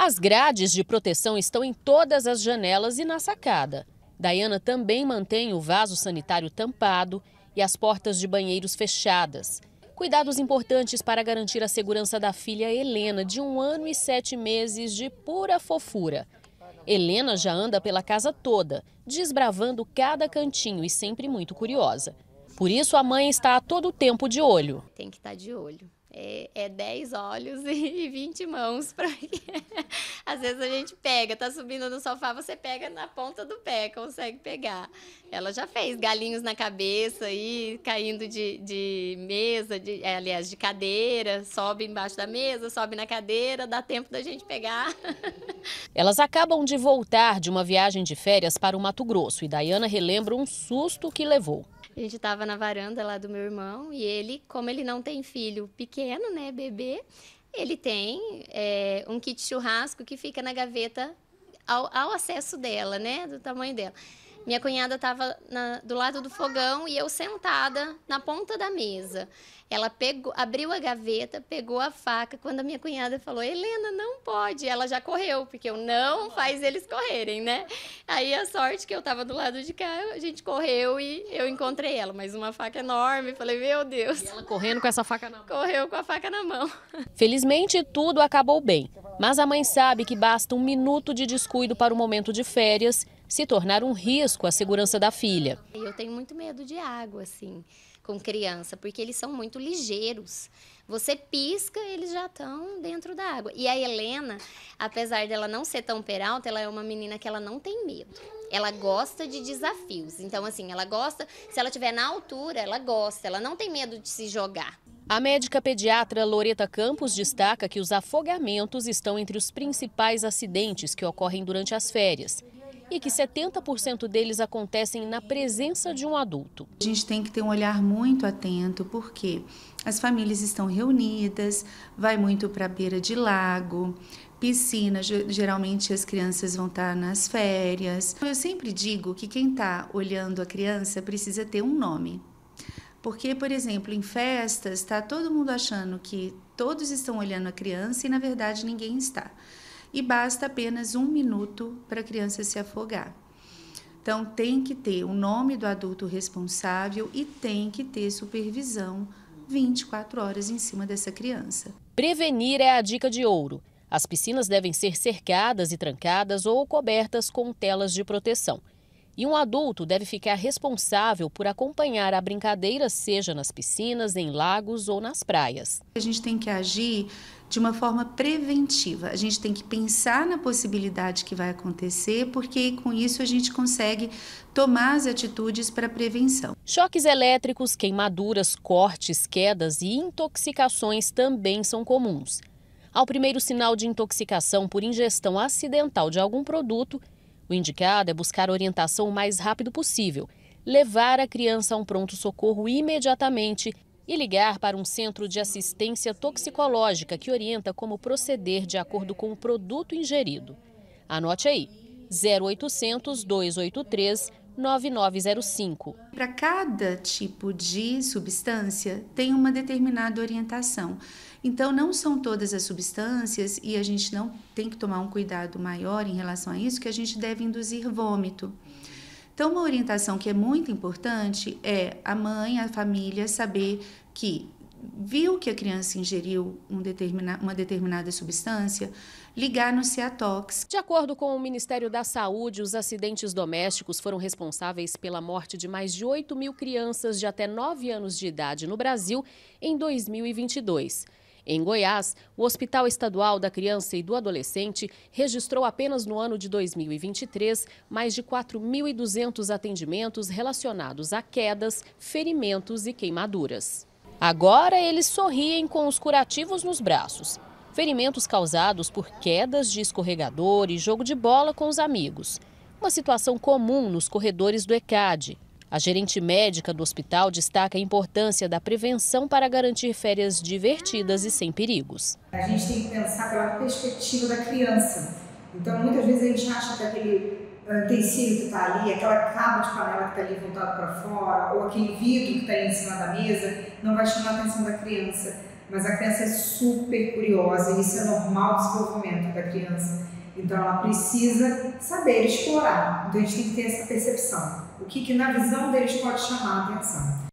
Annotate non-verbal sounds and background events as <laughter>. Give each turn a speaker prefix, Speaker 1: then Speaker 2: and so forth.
Speaker 1: As grades de proteção estão em todas as janelas e na sacada. Dayana também mantém o vaso sanitário tampado e as portas de banheiros fechadas. Cuidados importantes para garantir a segurança da filha Helena, de um ano e sete meses de pura fofura. Helena já anda pela casa toda, desbravando cada cantinho e sempre muito curiosa. Por isso, a mãe está a todo tempo de
Speaker 2: olho. Tem que estar tá de olho é, é 10 olhos <laughs> e 20 mãos, porque <laughs> às vezes a gente pega, tá subindo no sofá, você pega na ponta do pé, consegue pegar. Ela já fez galinhos na cabeça e caindo de, de mesa, de, é, aliás, de cadeira, sobe embaixo da mesa, sobe na cadeira, dá tempo da gente pegar.
Speaker 1: <laughs> Elas acabam de voltar de uma viagem de férias para o Mato Grosso e Dayana relembra um susto que levou.
Speaker 2: A gente estava na varanda lá do meu irmão e ele, como ele não tem filho pequeno, né, bebê, ele tem é, um kit churrasco que fica na gaveta ao, ao acesso dela, né, do tamanho dela. Minha cunhada estava do lado do fogão e eu sentada na ponta da mesa. Ela pegou, abriu a gaveta, pegou a faca. Quando a minha cunhada falou, Helena, não pode, ela já correu, porque eu não faz eles correrem, né? Aí a sorte que eu estava do lado de cá, a gente correu e eu encontrei ela, mas uma faca enorme. Falei, meu Deus. E ela correndo com essa faca na mão. Correu com a faca na mão.
Speaker 1: <laughs> Felizmente, tudo acabou bem. Mas a mãe sabe que basta um minuto de descuido para o momento de férias se tornar um risco à segurança da filha.
Speaker 2: Eu tenho muito medo de água, assim, com criança, porque eles são muito ligeiros. Você pisca, eles já estão dentro da água. E a Helena, apesar dela não ser tão peralta, ela é uma menina que ela não tem medo. Ela gosta de desafios. Então, assim, ela gosta, se ela estiver na altura, ela gosta, ela não tem medo de se jogar.
Speaker 1: A médica pediatra Loreta Campos destaca que os afogamentos estão entre os principais acidentes que ocorrem durante as férias e que 70% deles acontecem na presença de um adulto.
Speaker 3: A gente tem que ter um olhar muito atento, porque as famílias estão reunidas, vai muito para a beira de lago, piscina, geralmente as crianças vão estar tá nas férias. Eu sempre digo que quem está olhando a criança precisa ter um nome. Porque, por exemplo, em festas, está todo mundo achando que todos estão olhando a criança e, na verdade, ninguém está e basta apenas um minuto para a criança se afogar. Então, tem que ter o nome do adulto responsável e tem que ter supervisão 24 horas em cima dessa criança.
Speaker 1: Prevenir é a dica de ouro. As piscinas devem ser cercadas e trancadas ou cobertas com telas de proteção. E um adulto deve ficar responsável por acompanhar a brincadeira, seja nas piscinas, em lagos ou nas praias.
Speaker 3: A gente tem que agir de uma forma preventiva. A gente tem que pensar na possibilidade que vai acontecer, porque com isso a gente consegue
Speaker 1: tomar as atitudes para prevenção. Choques elétricos, queimaduras, cortes, quedas e intoxicações também são comuns. Ao primeiro sinal de intoxicação por ingestão acidental de algum produto, o indicado é buscar orientação o mais rápido possível, levar a criança a um pronto-socorro imediatamente e ligar para um centro de assistência toxicológica que orienta como proceder de acordo com o produto ingerido. Anote aí, 0800 283 9905. Para cada tipo de substância tem
Speaker 3: uma determinada orientação. Então não são todas as substâncias e a gente não tem que tomar um cuidado maior em relação a isso que a gente deve induzir vômito. Então uma orientação que é muito importante é a mãe, a família saber que viu que a criança ingeriu um determina, uma determinada substância,
Speaker 1: ligar no Ciatox. De acordo com o Ministério da Saúde, os acidentes domésticos foram responsáveis pela morte de mais de 8 mil crianças de até 9 anos de idade no Brasil em 2022. Em Goiás, o Hospital Estadual da Criança e do Adolescente registrou apenas no ano de 2023 mais de 4.200 atendimentos relacionados a quedas, ferimentos e queimaduras. Agora eles sorriem com os curativos nos braços. Ferimentos causados por quedas de escorregador e jogo de bola com os amigos. Uma situação comum nos corredores do ECAD. A gerente médica do hospital destaca a importância da prevenção para garantir férias divertidas e sem perigos.
Speaker 3: A gente tem que pensar pela perspectiva da criança. Então, muitas vezes a gente acha que aquele ah, utensílio que está ali, aquela cabo de panela que está ali voltado para fora, ou aquele vidro que está ali em cima da mesa, não vai chamar a atenção da criança. Mas a criança é super curiosa, e isso é normal do desenvolvimento da criança. Então ela precisa saber explorar. Então a gente tem que ter essa percepção. O que, que na visão deles pode chamar a atenção.